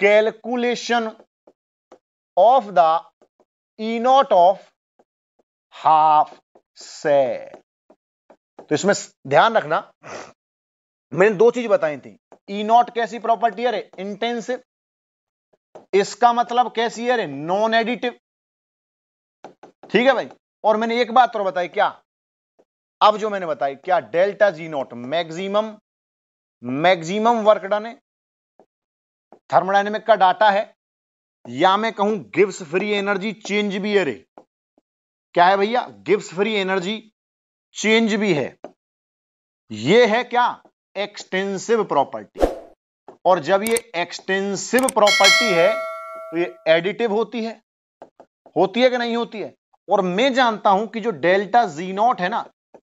calculation of the E naught of half cell तो इसमें ध्यान रखना मैंने दो चीज बताई थी ई e नॉट कैसी प्रॉपर्टी है इंटेंसिव इसका मतलब कैसी है नॉन एडिटिव ठीक है भाई और मैंने एक बात और बताई क्या अब जो मैंने बताई क्या delta G naught maximum maximum work done है थर्मोडाइनमिक का डाटा है या मैं कहूं गिव्स फ्री एनर्जी चेंज भी अरे क्या है भैया गिव्स फ्री एनर्जी चेंज भी है ये है क्या एक्सटेंसिव प्रॉपर्टी और जब ये एक्सटेंसिव प्रॉपर्टी है तो ये एडिटिव होती है होती है कि नहीं होती है और मैं जानता हूं कि जो डेल्टा जी नॉट है ना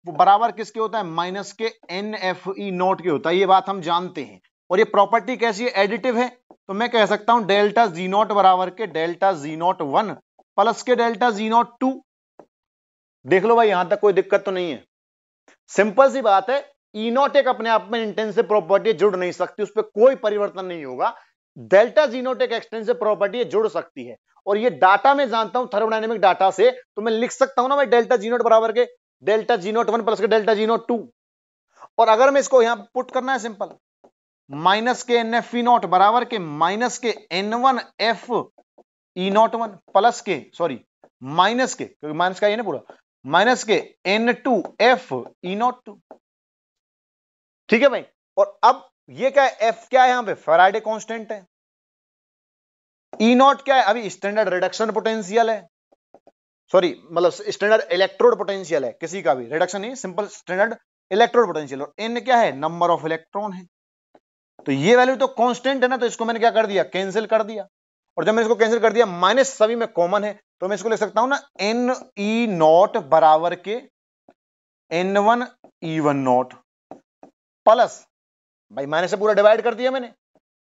वो बराबर किसके होता है माइनस के एन एफ ई नॉट के होता है ये बात हम जानते हैं और ये प्रॉपर्टी कैसी है एडिटिव है तो मैं कह सकता हूं डेल्टा जी नॉट बराबर के delta G naught one plus के डेल्टा जी नॉट टू देख लो भाई यहां तक कोई दिक्कत तो नहीं है सिंपल सी बात है ई e नॉट एक अपने आप में इंटेंसिव प्रॉपर्टी जुड़ नहीं सकती उस पर कोई परिवर्तन नहीं होगा डेल्टा जी नॉट एक एक्सटेंसिव प्रॉपर्टी जुड़ सकती है और ये डाटा मैं जानता हूं थर्मोडाइनमिक डाटा से तो मैं लिख सकता हूं ना भाई डेल्टा जी नॉट बराबर के delta G naught one plus के डेल्टा जी नॉट टू और अगर मैं इसको यहां पुट करना है सिंपल माइनस के एन एफ ई नॉट बराबर के माइनस के N one F E naught one plus के सॉरी माइनस के क्योंकि माइनस का ये ना पूरा माइनस के N two F E naught two ठीक है भाई और अब ये क्या है एफ क्या है यहां पे फेराइडे कांस्टेंट है ई नॉट क्या है अभी स्टैंडर्ड रिडक्शन पोटेंशियल है सॉरी मतलब स्टैंडर्ड इलेक्ट्रोड पोटेंशियल है किसी का भी रिडक्शन नहीं सिंपल स्टैंडर्ड इलेक्ट्रोड पोटेंशियल और एन क्या है नंबर ऑफ इलेक्ट्रॉन है तो ये वैल्यू तो कॉन्स्टेंट है ना तो इसको मैंने क्या कर दिया कैंसिल कर दिया और जब मैंने इसको कैंसिल कर दिया माइनस सभी में कॉमन है तो मैं इसको लिख सकता हूं ना एन ई नॉट बराबर के N one E one naught plus भाई माइनस से पूरा डिवाइड कर दिया मैंने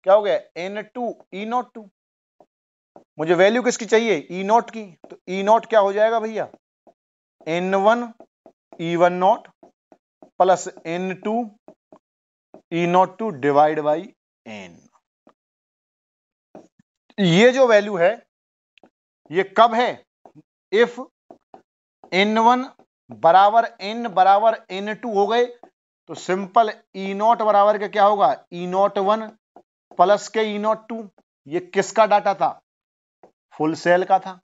क्या हो गया N two E naught two मुझे वैल्यू किसकी चाहिए ई e नॉट की तो ई e नॉट क्या हो जाएगा भैया N one E one naught plus N two E naught two divide by N ये जो वैल्यू है ये कब है इफ एन वन बराबर एन बराबर एन टू हो गए तो सिंपल ई नॉट बराबर का क्या होगा ई नॉट वन प्लस के ई नॉट टू ये किसका डाटा था फुल सेल का था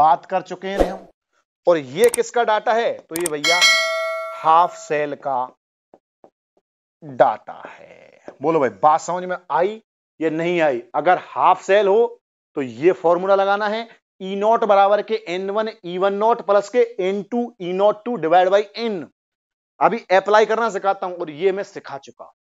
बात कर चुके हैं हम और ये किसका डाटा है तो ये भैया हाफ सेल का डाटा है बोलो भाई बात समझ में आई या नहीं आई अगर हाफ सेल हो तो ये फॉर्मूला लगाना है ई e नॉट बराबर के N one E one naught plus के N two E naught two divide by N अभी अप्लाई करना सिखाता हूं और ये मैं सिखा चुका हूं